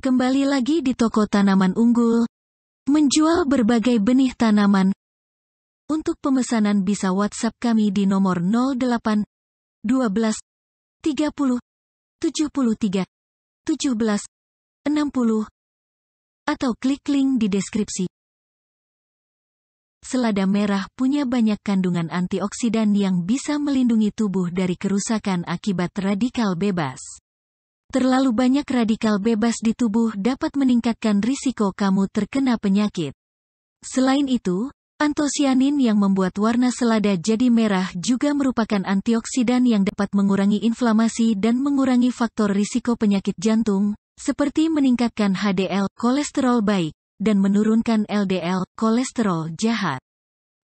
Kembali lagi di toko tanaman unggul, menjual berbagai benih tanaman. Untuk pemesanan bisa WhatsApp kami di nomor 08 12 30 73 17 60 atau klik link di deskripsi. Selada merah punya banyak kandungan antioksidan yang bisa melindungi tubuh dari kerusakan akibat radikal bebas. Terlalu banyak radikal bebas di tubuh dapat meningkatkan risiko kamu terkena penyakit. Selain itu, antosianin yang membuat warna selada jadi merah juga merupakan antioksidan yang dapat mengurangi inflamasi dan mengurangi faktor risiko penyakit jantung, seperti meningkatkan HDL, kolesterol baik, dan menurunkan LDL, kolesterol jahat.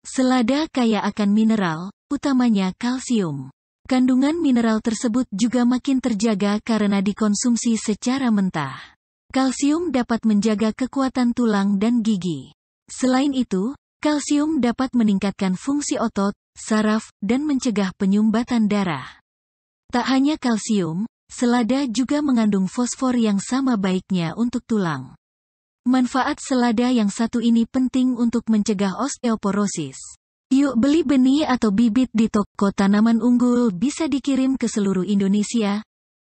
Selada kaya akan mineral, utamanya kalsium. Kandungan mineral tersebut juga makin terjaga karena dikonsumsi secara mentah. Kalsium dapat menjaga kekuatan tulang dan gigi. Selain itu, kalsium dapat meningkatkan fungsi otot, saraf, dan mencegah penyumbatan darah. Tak hanya kalsium, selada juga mengandung fosfor yang sama baiknya untuk tulang. Manfaat selada yang satu ini penting untuk mencegah osteoporosis. Yuk beli benih atau bibit di toko tanaman unggul bisa dikirim ke seluruh Indonesia.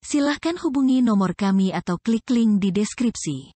Silahkan hubungi nomor kami atau klik link di deskripsi.